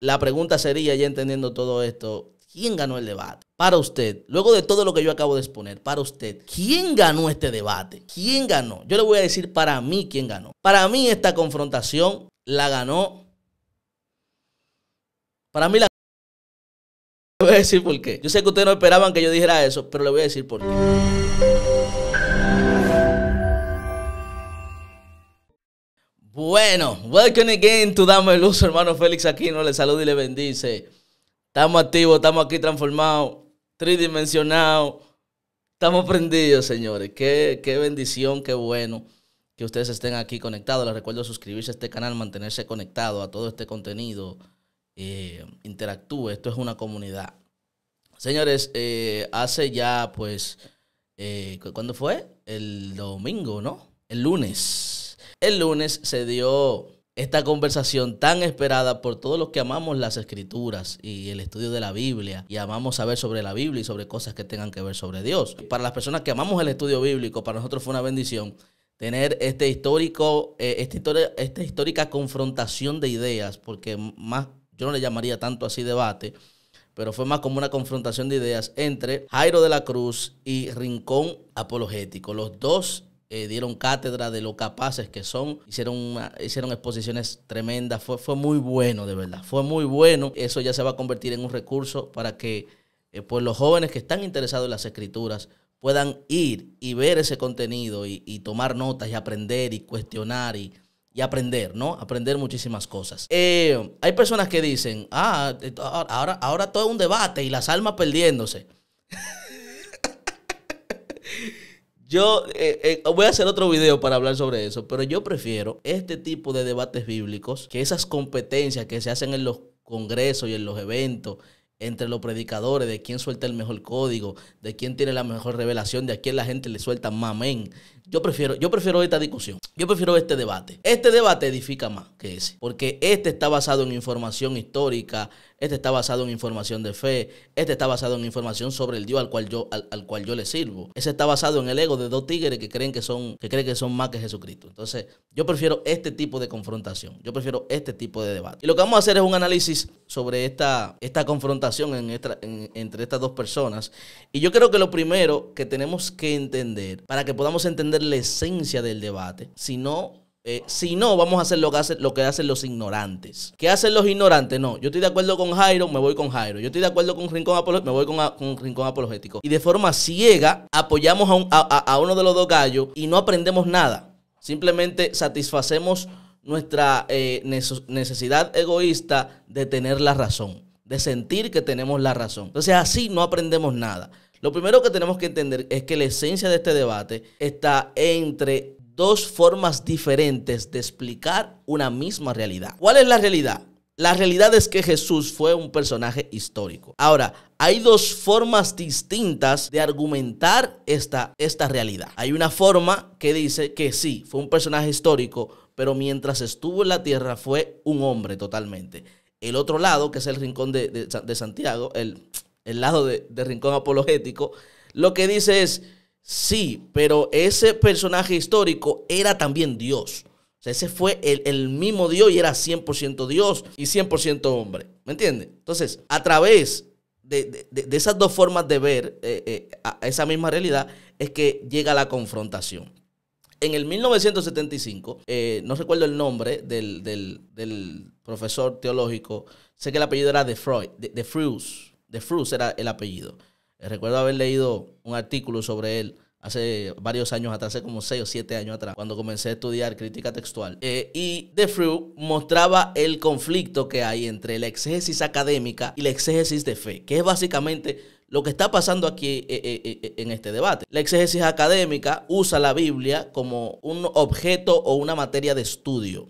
La pregunta sería, ya entendiendo todo esto, ¿quién ganó el debate? Para usted, luego de todo lo que yo acabo de exponer, para usted, ¿quién ganó este debate? ¿Quién ganó? Yo le voy a decir para mí quién ganó. Para mí esta confrontación la ganó. Para mí la... Le voy a decir por qué. Yo sé que ustedes no esperaban que yo dijera eso, pero le voy a decir por qué. Bueno, welcome again to Dame Luz, hermano Félix aquí no le saludo y le bendice. Estamos activos, estamos aquí transformados, tridimensionados, estamos prendidos, señores. Qué, bendición, qué bueno que ustedes estén aquí conectados. Les recuerdo suscribirse a este canal, mantenerse conectado a todo este contenido. Eh, interactúe, esto es una comunidad. Señores, eh, hace ya pues, eh, ¿cuándo fue? El domingo, ¿no? El lunes el lunes se dio esta conversación tan esperada por todos los que amamos las escrituras y el estudio de la Biblia y amamos saber sobre la Biblia y sobre cosas que tengan que ver sobre Dios. Para las personas que amamos el estudio bíblico, para nosotros fue una bendición tener este histórico, eh, esta, esta histórica confrontación de ideas, porque más, yo no le llamaría tanto así debate, pero fue más como una confrontación de ideas entre Jairo de la Cruz y Rincón Apologético, los dos eh, dieron cátedra de lo capaces que son, hicieron, hicieron exposiciones tremendas, fue, fue muy bueno, de verdad, fue muy bueno. Eso ya se va a convertir en un recurso para que eh, pues los jóvenes que están interesados en las escrituras puedan ir y ver ese contenido y, tomar notas y aprender y cuestionar y, aprender, ¿no? Aprender muchísimas cosas. Eh, hay personas que dicen, ah, ahora, ahora todo es un debate y las almas perdiéndose. Yo eh, eh, voy a hacer otro video para hablar sobre eso, pero yo prefiero este tipo de debates bíblicos que esas competencias que se hacen en los congresos y en los eventos entre los predicadores de quién suelta el mejor código, de quién tiene la mejor revelación, de a quién la gente le suelta mamén, yo prefiero, yo prefiero esta discusión. Yo prefiero este debate. Este debate edifica más que ese. Porque este está basado en información histórica. Este está basado en información de fe. Este está basado en información sobre el Dios al cual yo, al, cual yo le sirvo. Ese está basado en el ego de dos tigres que creen que son, que creen que son más que Jesucristo. Entonces, yo prefiero este tipo de confrontación. Yo prefiero este tipo de debate. Y lo que vamos a hacer es un análisis sobre esta, esta confrontación entre estas dos personas. Y yo creo que lo primero que tenemos que entender, para que podamos entender la esencia del debate, sino eh, si no, vamos a hacer lo que, hacen, los ignorantes. ¿Qué hacen los ignorantes? No, yo estoy de acuerdo con Jairo, me voy con Jairo. Yo estoy de acuerdo con Rincón Apologético, me voy con, Rincón Apologético. Y de forma ciega apoyamos a, uno de los dos gallos y no aprendemos nada. Simplemente satisfacemos nuestra eh, necesidad egoísta de tener la razón, de sentir que tenemos la razón. Entonces así no aprendemos nada. Lo primero que tenemos que entender es que la esencia de este debate está entre dos formas diferentes de explicar una misma realidad. ¿Cuál es la realidad? La realidad es que Jesús fue un personaje histórico. Ahora, hay dos formas distintas de argumentar esta, esta realidad. Hay una forma que dice que sí, fue un personaje histórico, pero mientras estuvo en la tierra fue un hombre totalmente. El otro lado, que es el rincón de, de, de Santiago, el, el lado de, Rincón Apologético, lo que dice es, sí, pero ese personaje histórico era también Dios. O sea, ese fue el, mismo Dios y era 100% Dios y 100% hombre. ¿Me entiendes? Entonces, a través de, esas dos formas de ver eh, eh, esa misma realidad es que llega la confrontación. En el 1975, eh, no recuerdo el nombre del, profesor teológico, sé que el apellido era de Freud, de, de Fruz era el apellido. Recuerdo haber leído un artículo sobre él hace varios años atrás, hace como 6 o 7 años atrás, cuando comencé a estudiar crítica textual. Eh, y De Fruit mostraba el conflicto que hay entre la exégesis académica y la exégesis de fe, que es básicamente lo que está pasando aquí eh, eh, en este debate. La exégesis académica usa la Biblia como un objeto o una materia de estudio.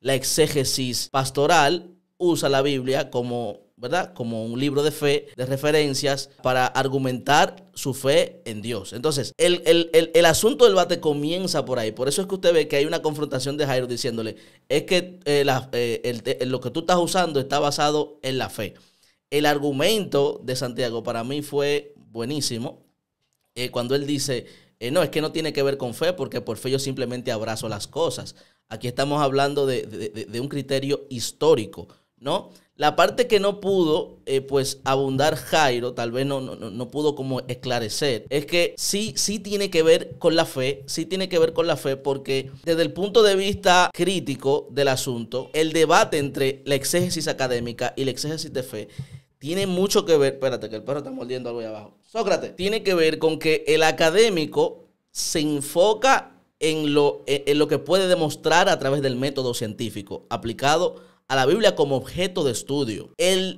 La exégesis pastoral usa la Biblia como ¿verdad? Como un libro de fe, de referencias, para argumentar su fe en Dios. Entonces, el, asunto del bate comienza por ahí. Por eso es que usted ve que hay una confrontación de Jairo diciéndole, es que eh, eh, eh, lo que tú estás usando está basado en la fe. El argumento de Santiago para mí fue buenísimo cuando él dice, no, es que no tiene que ver con fe, porque por fe yo simplemente abrazo las cosas. Aquí estamos hablando de un criterio histórico, ¿no? La parte que no pudo, eh, pues, abundar Jairo, tal vez no, no, pudo como esclarecer, es que sí, sí tiene que ver con la fe, sí tiene que ver con la fe, porque desde el punto de vista crítico del asunto, el debate entre la exégesis académica y la exégesis de fe tiene mucho que ver, espérate, que el perro está mordiendo algo ahí abajo. Sócrates, tiene que ver con que el académico se enfoca en lo, en lo que puede demostrar a través del método científico aplicado a la Biblia como objeto de estudio.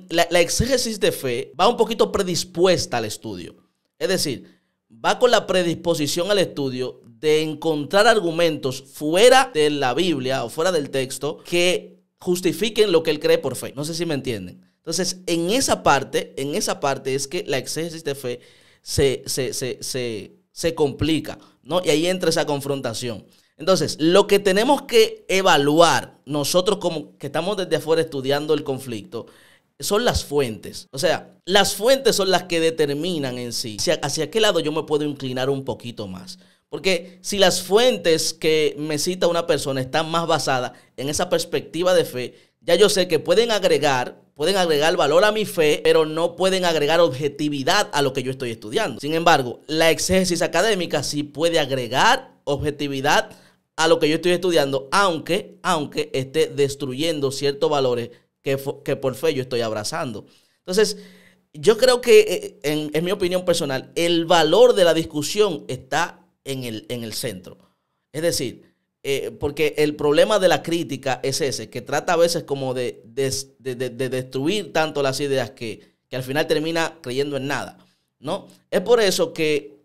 la, exégesis de fe va un poquito predispuesta al estudio. Es decir, va con la predisposición al estudio de encontrar argumentos fuera de la Biblia o fuera del texto que justifiquen lo que él cree por fe. No sé si me entienden. Entonces, en esa parte, en esa parte es que la exégesis de fe se, se, complica, ¿no? Y ahí entra esa confrontación. Entonces, lo que tenemos que evaluar nosotros como que estamos desde afuera estudiando el conflicto son las fuentes. O sea, las fuentes son las que determinan en sí hacia qué lado yo me puedo inclinar un poquito más. Porque si las fuentes que me cita una persona están más basadas en esa perspectiva de fe, ya yo sé que pueden agregar, pueden agregar valor a mi fe, pero no pueden agregar objetividad a lo que yo estoy estudiando. Sin embargo, la exégesis académica sí puede agregar objetividad a lo que yo estoy estudiando, aunque, aunque esté destruyendo ciertos valores que, por fe yo estoy abrazando. Entonces, yo creo que, eh, en, mi opinión personal, el valor de la discusión está en el, en el centro. Es decir, eh, porque el problema de la crítica es ese, que trata a veces como de, destruir tanto las ideas que, que, al final termina creyendo en nada. ¿no? Es por eso que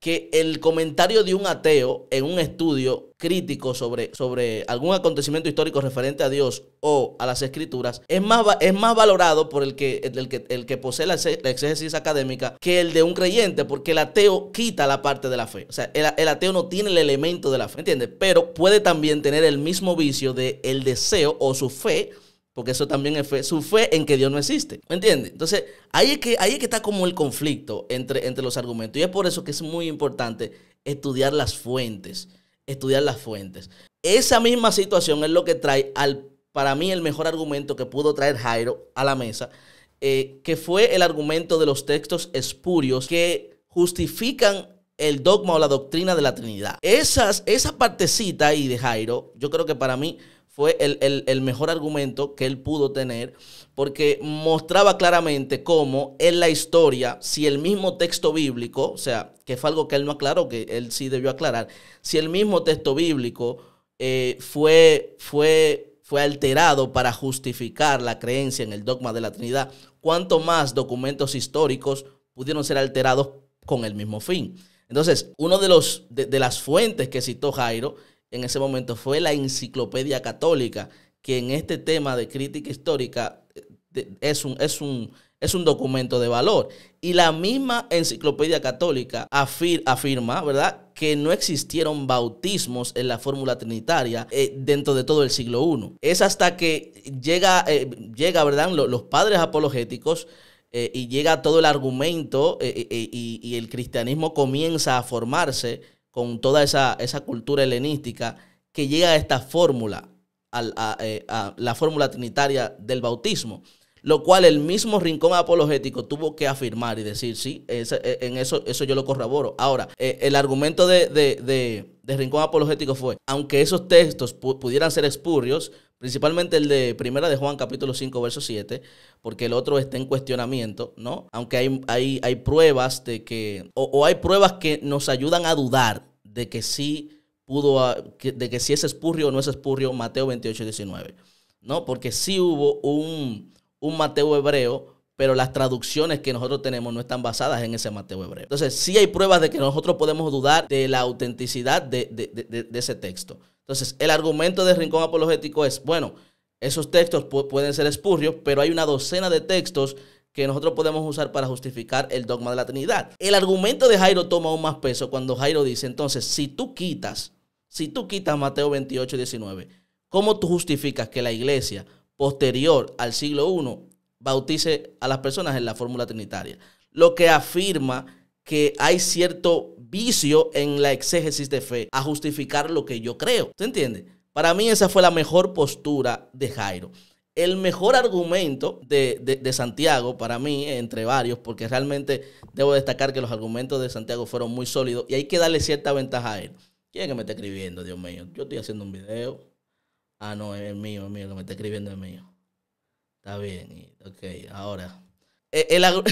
que el comentario de un ateo en un estudio crítico sobre, sobre algún acontecimiento histórico referente a Dios o a las escrituras es más, es más valorado por el que, el, que, el que posee la, exégesis académica que el de un creyente, porque el ateo quita la parte de la fe. O sea, el, ateo no tiene el elemento de la fe, ¿entiendes? Pero puede también tener el mismo vicio de el deseo o su fe porque eso también es su fe en que Dios no existe. ¿Me entiendes? Entonces, ahí es que, ahí que está como el conflicto entre, entre los argumentos. Y es por eso que es muy importante estudiar las fuentes. Estudiar las fuentes. Esa misma situación es lo que trae al, para mí, el mejor argumento que pudo traer Jairo a la mesa, eh, que fue el argumento de los textos espurios que justifican el dogma o la doctrina de la Trinidad. Esas, esa partecita ahí de Jairo, yo creo que para mí fue el, mejor argumento que él pudo tener, porque mostraba claramente cómo en la historia, si el mismo texto bíblico, o sea, que fue algo que él no aclaró, que él sí debió aclarar, si el mismo texto bíblico eh, fue, fue, fue alterado para justificar la creencia en el dogma de la Trinidad, cuánto más documentos históricos pudieron ser alterados con el mismo fin. Entonces, uno de, los, de las fuentes que citó Jairo en ese momento fue la Enciclopedia Católica, que en este tema de crítica histórica eh, es un, es un, es un documento de valor. Y la misma Enciclopedia Católica afir, afirma, ¿verdad?, que no existieron bautismos en la fórmula trinitaria eh, dentro de todo el siglo I. Es hasta que llega, eh, llega ¿verdad?, los, padres apologéticos. y llega todo el argumento y el cristianismo comienza a formarse con toda esa, cultura helenística que llega a esta fórmula, eh, a, la fórmula trinitaria del bautismo, lo cual el mismo rincón apologético tuvo que afirmar y decir, sí, e, en eso, eso yo lo corroboro. Ahora, eh, el argumento de, rincón apologético fue, aunque esos textos pudieran ser espurios, principalmente el de Primera de Juan capítulo 5 verso 7, porque el otro está en cuestionamiento, ¿no? Aunque hay, hay pruebas de que, o, hay pruebas que nos ayudan a dudar de que sí pudo, ah, de que si es espurrio o no es espurrio, Mateo 28, 19. ¿No? Porque sí hubo un, Mateo hebreo, pero las traducciones que nosotros tenemos no están basadas en ese Mateo hebreo. Entonces, sí hay pruebas de que nosotros podemos dudar de la autenticidad de, ese texto. Entonces, el argumento de Rincón Apologético es, bueno, esos textos pueden ser espurrios, pero hay una docena de textos que nosotros podemos usar para justificar el dogma de la Trinidad. El argumento de Jairo toma aún más peso cuando Jairo dice, entonces, si tú quitas, si tú quitas Mateo 28, 19, ¿cómo tú justificas que la iglesia posterior al siglo I bautice a las personas en la fórmula trinitaria? Lo que afirma que hay cierto vicio en la exégesis de fe a justificar lo que yo creo. ¿Se entiende? Para mí esa fue la mejor postura de Jairo el mejor argumento de, Santiago para mí, entre varios, porque realmente debo destacar que los argumentos de Santiago fueron muy sólidos y hay que darle cierta ventaja a él. ¿Quién es que me está escribiendo, Dios mío? Yo estoy haciendo un video. Ah, no, es mío, es mío, que me está escribiendo es mío. Está bien, ok, ahora. Eh, el, va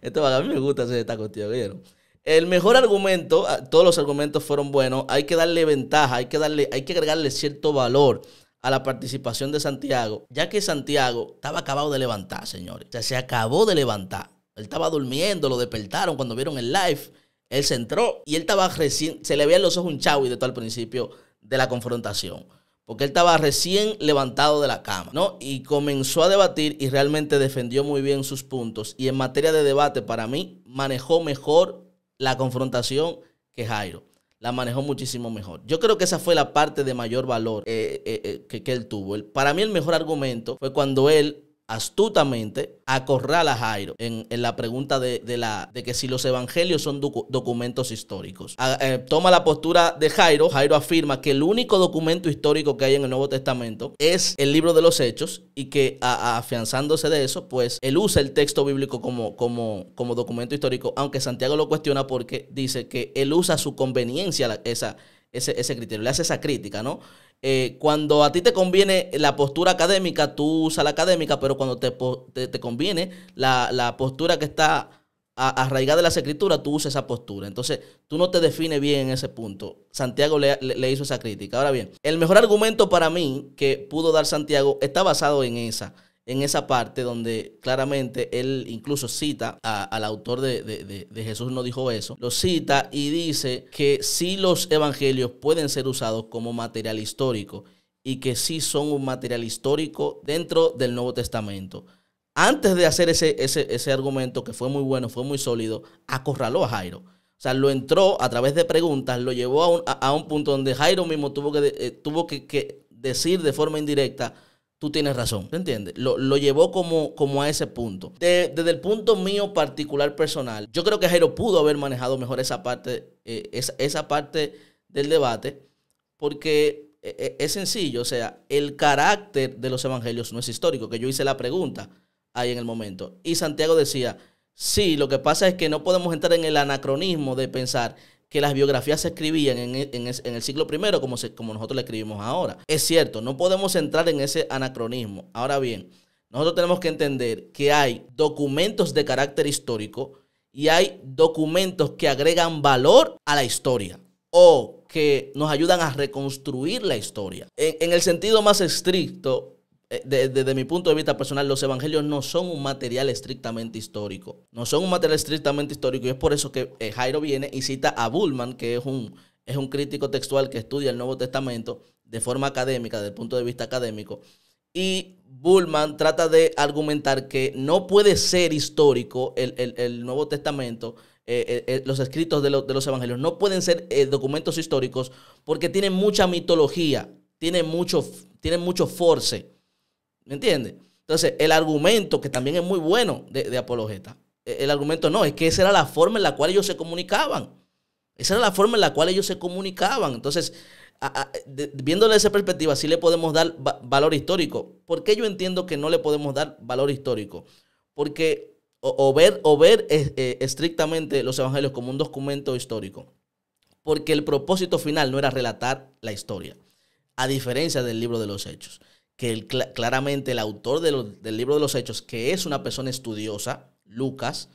Esto a mí me gusta hacer esta cuestión, ¿vieron? El mejor argumento, ah, todos los argumentos fueron buenos, hay que darle ventaja, hay que, darle, hay que agregarle cierto valor a la participación de Santiago, ya que Santiago estaba acabado de levantar, señores. O sea, se acabó de levantar. Él estaba durmiendo, lo despertaron cuando vieron el live. Él se entró y él estaba recién, se le veían los ojos un chau y de todo al principio de la confrontación. Porque él estaba recién levantado de la cama, ¿no? Y comenzó a debatir y realmente defendió muy bien sus puntos. Y en materia de debate, para mí, manejó mejor la confrontación que Jairo la manejó muchísimo mejor. Yo creo que esa fue la parte de mayor valor eh, eh, eh, que, que, él tuvo. para mí el mejor argumento fue cuando él astutamente acorrala a Jairo en, la pregunta de, la, de que si los evangelios son documentos históricos. Ah, eh, toma la postura de Jairo. Jairo afirma que el único documento histórico que hay en el Nuevo Testamento es el libro de los Hechos y que afianzándose de eso, pues él usa el texto bíblico como, como, como documento histórico, aunque Santiago lo cuestiona porque dice que él usa su conveniencia esa, ese, ese criterio, le hace esa crítica, ¿no? Eh, cuando a ti te conviene la postura académica, tú usas la académica, pero cuando te, te, conviene la, postura que está arraigada de las escrituras, tú usas esa postura. Entonces, tú no te defines bien en ese punto. Santiago le hizo esa crítica. Ahora bien, el mejor argumento para mí que pudo dar Santiago está basado en esa en esa parte donde claramente él incluso cita al autor de, Jesús no dijo eso, lo cita y dice que si los evangelios pueden ser usados como material histórico y que sí son un material histórico dentro del Nuevo Testamento. Antes de hacer ese, ese, argumento, que fue muy bueno, fue muy sólido, acorraló a Jairo. O sea, lo entró a través de preguntas, lo llevó a un, punto donde Jairo mismo tuvo que, eh, tuvo que decir de forma indirecta, tú tienes razón. ¿Te entiendes? Lo, lo, llevó como, como a ese punto. De, desde el punto mío particular personal, yo creo que Jairo pudo haber manejado mejor esa parte, eh, esa, parte del debate, porque eh, eh, es sencillo, o sea, el carácter de los evangelios no es histórico, que yo hice la pregunta ahí en el momento. Y Santiago decía, sí, lo que pasa es que no podemos entrar en el anacronismo de pensar que las biografías se escribían en, e, el siglo I como, se, como nosotros le escribimos ahora. Es cierto, no podemos entrar en ese anacronismo. Ahora bien, nosotros tenemos que entender que hay documentos de carácter histórico y hay documentos que agregan valor a la historia o que nos ayudan a reconstruir la historia. en el sentido más estricto, eh, desde, mi punto de vista personal, los evangelios no son un material estrictamente histórico. No son un material estrictamente histórico y es por eso que eh, Jairo viene y cita a Bullman, que es un, es un crítico textual que estudia el Nuevo Testamento de forma académica, desde el punto de vista académico. Y Bullman trata de argumentar que no puede ser histórico el, Nuevo Testamento, eh, los escritos de, los evangelios, no pueden ser documentos históricos porque tienen mucha mitología, tienen mucho, tienen mucho force. ¿Me entiendes? Entonces, el argumento, que también es muy bueno de, apologeta, e, el argumento no, es que esa era la forma en la cual ellos se comunicaban. Esa era la forma en la cual ellos se comunicaban. Entonces, viéndole esa perspectiva, sí le podemos dar valor histórico. ¿Por qué yo entiendo que no le podemos dar valor histórico? Porque, o, ver, o ver eh, estrictamente los evangelios como un documento histórico. Porque el propósito final no era relatar la historia, a diferencia del libro de los hechos que claramente el autor del libro de los Hechos, que es una persona estudiosa, Lucas,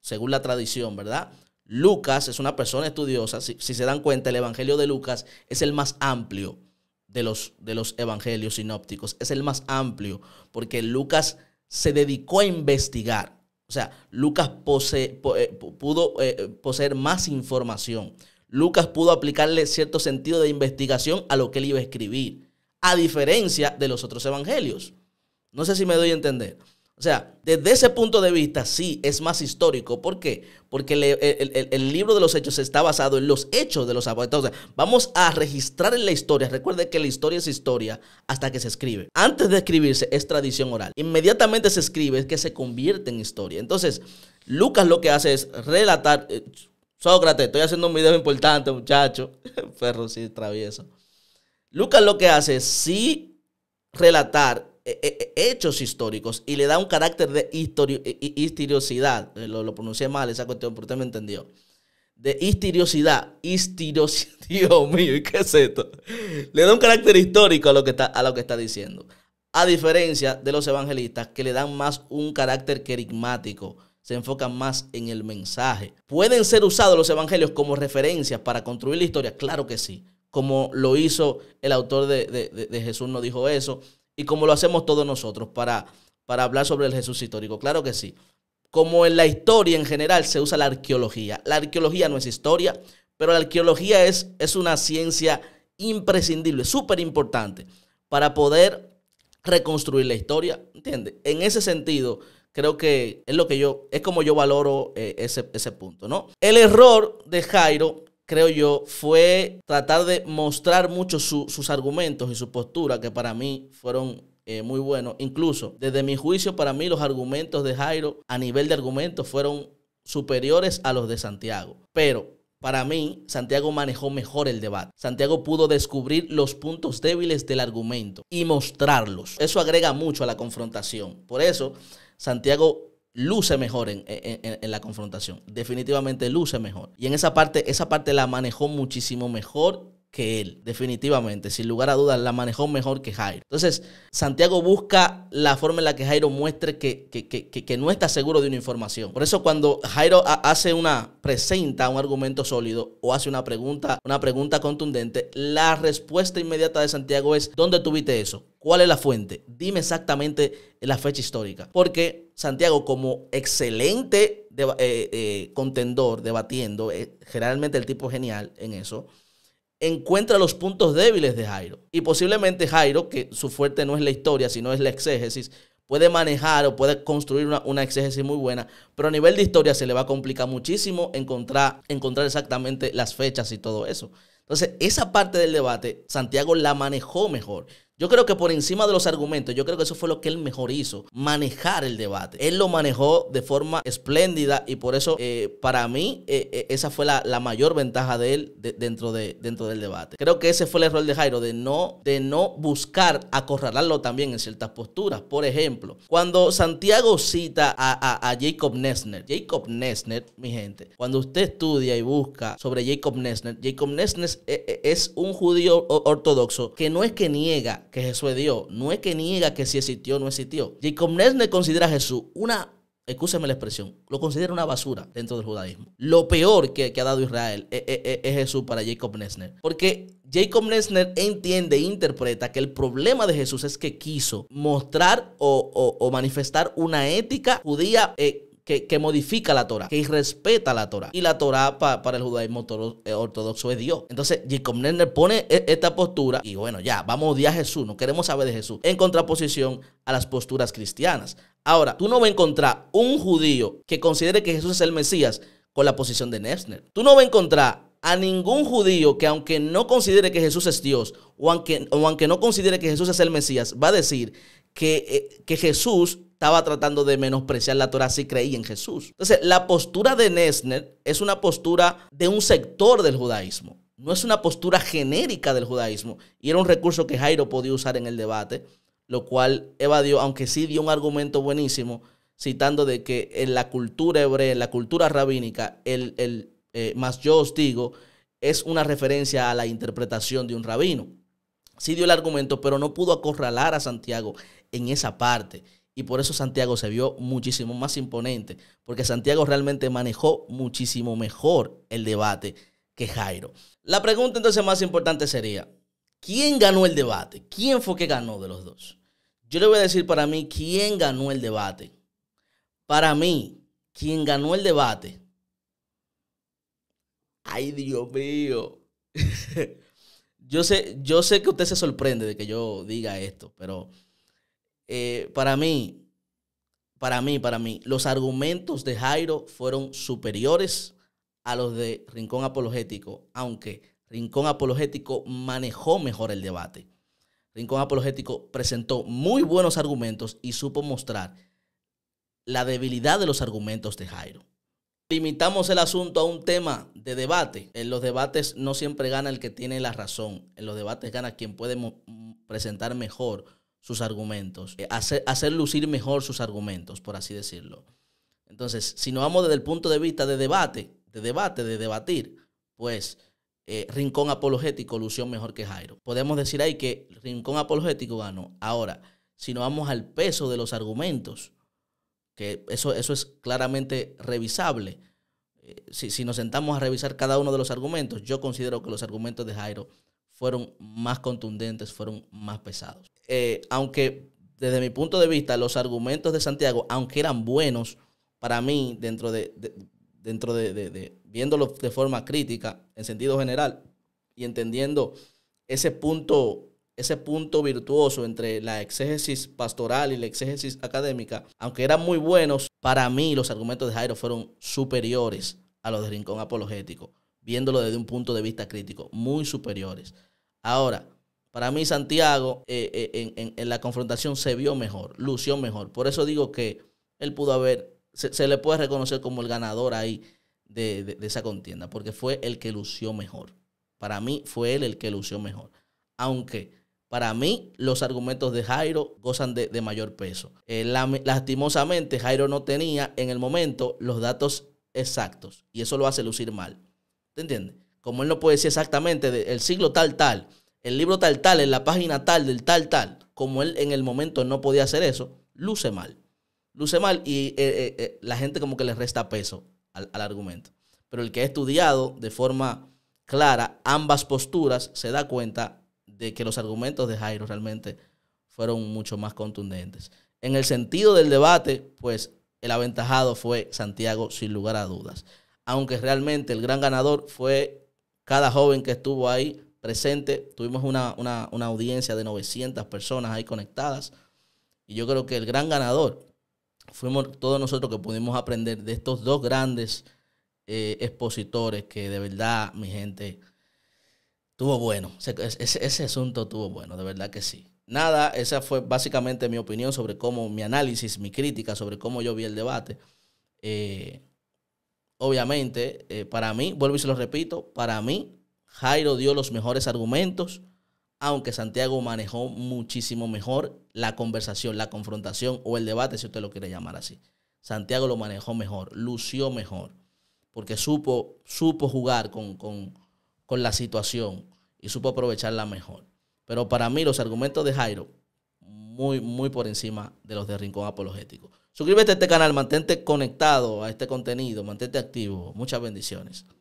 según la tradición, ¿verdad? Lucas es una persona estudiosa. Si, se dan cuenta, el Evangelio de Lucas es el más amplio de los, de los Evangelios sinópticos. Es el más amplio porque Lucas se dedicó a investigar. O sea, Lucas eh, pudo eh, eh, poseer más Información. Lucas pudo aplicarle cierto sentido de investigación a lo que él iba a escribir a diferencia de los otros evangelios. No sé si me doy a entender. O sea, desde ese punto de vista sí es más histórico. ¿Por qué? Porque el, libro de los hechos está basado en los hechos de los apóstoles. vamos a registrar en la historia. Recuerde que la historia es historia hasta que se escribe. Antes de escribirse es tradición oral. Inmediatamente se escribe es que se convierte en historia. Entonces, Lucas lo que hace es relatar... Eh, Sócrates, estoy haciendo un video importante, muchacho. Perro, sí, travieso. Lucas lo que hace es sí relatar eh, eh, eh, hechos históricos y le da un carácter de histeriosidad. Lo, lo, pronuncié mal esa cuestión, pero usted me entendió. De histeriosidad. Histeriosidad. Dios mío, ¿y qué es esto? Le da un carácter histórico a lo que está, a lo que está diciendo. A diferencia de los evangelistas que le dan más un carácter querigmático, se enfocan más en el mensaje. ¿Pueden ser usados los evangelios como referencias para construir la historia? Claro que sí, como lo hizo el autor de, Jesús no dijo eso, y como lo hacemos todos nosotros para, para hablar sobre el Jesús histórico. Claro que sí. Como en la historia en general se usa la arqueología. La arqueología no es historia, pero la arqueología es, es una ciencia imprescindible, súper importante, para poder reconstruir la historia. ¿Entiendes? En ese sentido, creo que es lo que yo, es como yo valoro eh, ese, ese punto, ¿no? El error de Jairo creo yo, fue tratar de mostrar mucho sus argumentos y su postura, que para mí fueron eh, muy buenos. Incluso, desde mi juicio, para mí los argumentos de Jairo a nivel de argumentos fueron superiores a los de Santiago. Pero para mí, Santiago manejó mejor el debate. Santiago pudo descubrir los puntos débiles del argumento y mostrarlos. Eso agrega mucho a la confrontación. Por eso, Santiago luce mejor en, la confrontación. Definitivamente luce mejor. Y en esa parte, esa parte la manejó muchísimo mejor que él, definitivamente, sin lugar a dudas, la manejó mejor que Jairo. Entonces, Santiago busca la forma en la que Jairo muestre que, que, no está seguro de una información. Por eso cuando Jairo hace una, presenta un argumento sólido o hace una pregunta, una pregunta contundente, la respuesta inmediata de Santiago es, ¿dónde tuviste eso? ¿Cuál es la fuente? Dime exactamente la fecha histórica. Porque Santiago, como excelente eh, eh, contendor, debatiendo, eh, generalmente el tipo genial en eso, encuentra los puntos débiles de Jairo. Y posiblemente Jairo, que su fuerte no es la historia, sino es la exégesis, puede manejar o puede construir una, exégesis muy buena, pero a nivel de historia se le va a complicar muchísimo encontrar, encontrar exactamente las fechas y todo eso. Entonces, esa parte del debate, Santiago la manejó mejor. Yo creo que por encima de los argumentos, yo creo que eso fue lo que él mejor hizo, manejar el debate. Él lo manejó de forma espléndida y por eso eh, para mí eh, eh, esa fue la, mayor ventaja de él dentro, de, dentro del debate. Creo que ese fue el error de Jairo, de no, de no buscar acorralarlo también en ciertas posturas. Por ejemplo, cuando Santiago cita a, a, Jacob Nesner, Jacob Nesner, mi gente, cuando usted estudia y busca sobre Jacob Nesner, Jacob Nesner es un judío ortodoxo que no es que niega que Jesús es Dios, no es que niega que si existió no existió. Jacob Nesner considera a Jesús una escúcheme la expresión, lo considera una basura dentro del judaísmo. Lo peor que, ha dado Israel e, e, e, es, Jesús para Jacob Nesner. Porque Jacob Nesner entiende e interpreta que el problema de Jesús es que quiso mostrar o, manifestar una ética judía eh, que, modifica la Torah, que irrespeta la Torah. Y la Torah para el judaísmo eh, ortodoxo es Dios. Entonces, Jacob Nesner pone eh, esta postura y bueno, ya, vamos a odiar a Jesús, no queremos saber de Jesús, en contraposición a las posturas cristianas. Ahora, tú no vas a encontrar un judío que considere que Jesús es el Mesías con la posición de Nesner. Tú no vas a encontrar a ningún judío que aunque no considere que Jesús es Dios o aunque, o aunque no considere que Jesús es el Mesías, va a decir que, eh, que Jesús estaba tratando de menospreciar la Torah si creía en Jesús. Entonces, la postura de Nesner es una postura de un sector del judaísmo. No es una postura genérica del judaísmo. Y era un recurso que Jairo podía usar en el debate, lo cual evadió, aunque sí dio un argumento buenísimo, citando de que en la cultura hebrea, en la cultura rabínica, el, eh, más yo os digo, es una referencia a la interpretación de un rabino. Sí dio el argumento, pero no pudo acorralar a Santiago en esa parte. Y por eso Santiago se vio muchísimo más imponente, porque Santiago realmente manejó muchísimo mejor el debate que Jairo. La pregunta entonces más importante sería, ¿quién ganó el debate? ¿Quién fue que ganó de los dos? Yo le voy a decir para mí quién ganó el debate. Para mí, ¿quién ganó el debate. Ay, Dios mío. yo, sé, yo sé que usted se sorprende de que yo diga esto, pero eh, para mí, para mí, para mí, los argumentos de Jairo fueron superiores a los de Rincón Apologético, aunque Rincón Apologético manejó mejor el debate. Rincón Apologético presentó muy buenos argumentos y supo mostrar la debilidad de los argumentos de Jairo. Limitamos el asunto a un tema de debate. En los debates no siempre gana el que tiene la razón. En los debates gana quien puede presentar mejor sus argumentos, eh, hacer, lucir mejor sus argumentos, por así decirlo. Entonces, si no vamos desde el punto de vista de debate, de debate, de debatir, pues eh, Rincón Apologético lució mejor que Jairo. Podemos decir ahí que Rincón Apologético ganó. Ahora, si no vamos al peso de los argumentos, que eso, eso es claramente revisable, eh, si, si nos sentamos a revisar cada uno de los argumentos, yo considero que los argumentos de Jairo fueron más contundentes, fueron más pesados. Eh, aunque desde mi punto de vista, los argumentos de Santiago, aunque eran buenos para mí, dentro de, dentro de, viéndolo de forma crítica, en sentido general, y entendiendo ese punto, ese punto virtuoso entre la exégesis pastoral y la exégesis académica, aunque eran muy buenos, para mí los argumentos de Jairo fueron superiores a los de Rincón Apologético, viéndolo desde un punto de vista crítico, muy superiores. Ahora, para mí Santiago eh, eh, en, la confrontación se vio mejor, lució mejor. Por eso digo que él pudo haber, se, le puede reconocer como el ganador ahí de, esa contienda, porque fue el que lució mejor. Para mí fue él el que lució mejor. Aunque para mí los argumentos de Jairo gozan de, mayor peso. Eh, lastimosamente Jairo no tenía en el momento los datos exactos y eso lo hace lucir mal. ¿Te entiendes? Como él no puede decir exactamente el siglo tal, tal el libro tal tal, en la página tal del tal tal, como él en el momento no podía hacer eso, luce mal. Luce mal y eh, eh, eh, la gente como que le resta peso al, al argumento. Pero el que ha estudiado de forma clara ambas posturas se da cuenta de que los argumentos de Jairo realmente fueron mucho más contundentes. En el sentido del debate, pues el aventajado fue Santiago sin lugar a dudas. Aunque realmente el gran ganador fue cada joven que estuvo ahí presente. Tuvimos una, audiencia de 900 personas ahí conectadas. Y yo creo que el gran ganador fuimos todos nosotros que pudimos aprender de estos dos grandes eh, expositores que de verdad, mi gente, tuvo bueno. Ese, ese, asunto tuvo bueno, de verdad que sí. Nada, esa fue básicamente mi opinión sobre cómo, mi análisis, mi crítica sobre cómo yo vi el debate. Eh, obviamente, eh, para mí, vuelvo y se lo repito, para mí Jairo dio los mejores argumentos, aunque Santiago manejó muchísimo mejor la conversación, la confrontación o el debate, si usted lo quiere llamar así. Santiago lo manejó mejor, lució mejor, porque supo, supo jugar con, la situación y supo aprovecharla mejor. Pero para mí los argumentos de Jairo, muy, muy por encima de los de Rincón Apologético. Suscríbete a este canal, mantente conectado a este contenido, mantente activo. Muchas bendiciones.